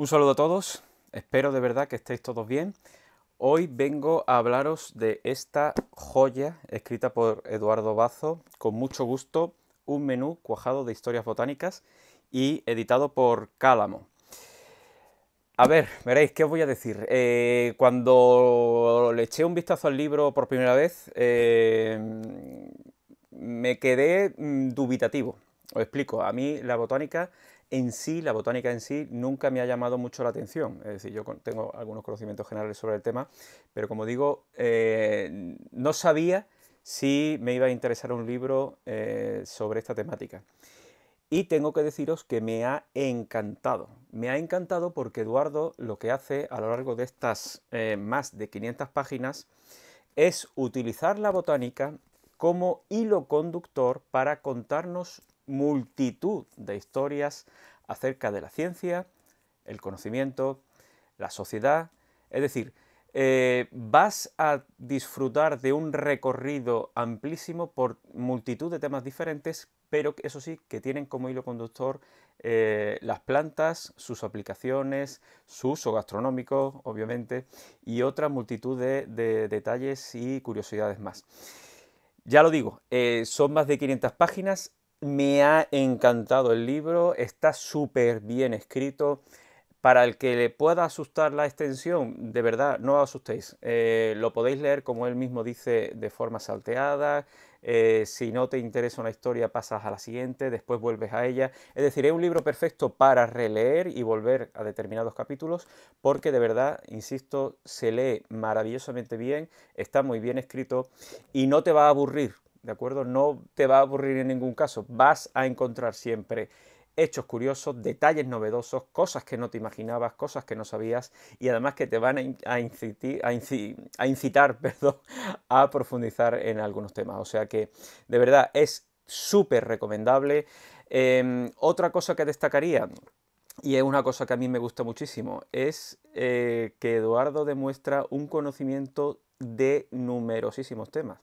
Un saludo a todos, espero de verdad que estéis todos bien. Hoy vengo a hablaros de esta joya escrita por Eduardo Bazo, con mucho gusto, un menú cuajado de historias botánicas y editado por Cálamo. A ver, veréis, ¿qué os voy a decir? Eh, cuando le eché un vistazo al libro por primera vez, eh, me quedé mm, dubitativo. Os explico, a mí la botánica en sí, la botánica en sí, nunca me ha llamado mucho la atención. Es decir, yo tengo algunos conocimientos generales sobre el tema, pero como digo, eh, no sabía si me iba a interesar un libro eh, sobre esta temática. Y tengo que deciros que me ha encantado. Me ha encantado porque Eduardo lo que hace a lo largo de estas eh, más de 500 páginas es utilizar la botánica como hilo conductor para contarnos multitud de historias acerca de la ciencia, el conocimiento, la sociedad. Es decir, eh, vas a disfrutar de un recorrido amplísimo por multitud de temas diferentes, pero eso sí, que tienen como hilo conductor eh, las plantas, sus aplicaciones, su uso gastronómico, obviamente, y otra multitud de, detalles y curiosidades más. Ya lo digo, eh, son más de 500 páginas, me ha encantado el libro, está súper bien escrito. Para el que le pueda asustar la extensión, de verdad, no os asustéis. Eh, lo podéis leer, como él mismo dice, de forma salteada. Eh, si no te interesa una historia, pasas a la siguiente, después vuelves a ella. Es decir, es un libro perfecto para releer y volver a determinados capítulos, porque de verdad, insisto, se lee maravillosamente bien, está muy bien escrito y no te va a aburrir. ¿de acuerdo? No te va a aburrir en ningún caso, vas a encontrar siempre hechos curiosos, detalles novedosos, cosas que no te imaginabas, cosas que no sabías y además que te van a, incitar, a profundizar en algunos temas. O sea que de verdad es súper recomendable. Em, otra cosa que destacaría, y es una cosa que a mí me gusta muchísimo, es eh, que Eduardo demuestra un conocimiento de numerosísimos temas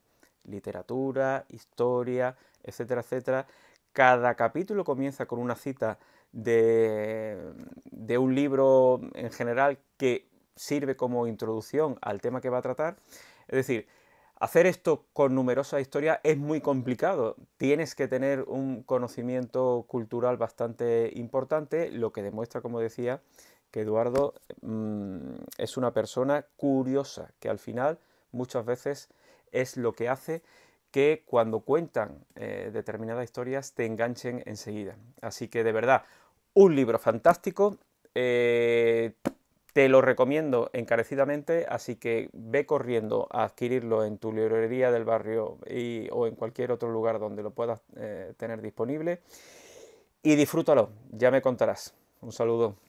literatura, historia, etcétera, etcétera. Cada capítulo comienza con una cita de, un libro en general que sirve como introducción al tema que va a tratar. Es decir, hacer esto con numerosas historias es muy complicado. Tienes que tener un conocimiento cultural bastante importante, lo que demuestra, como decía, que Eduardo mm, es una persona curiosa, que al final muchas veces es lo que hace que cuando cuentan eh, determinadas historias te enganchen enseguida. Así que de verdad, un libro fantástico. Eh, te lo recomiendo encarecidamente, así que ve corriendo a adquirirlo en tu librería del barrio o en cualquier otro lugar donde lo puedas eh, tener disponible. Y disfrútalo, ya me contarás. Un saludo.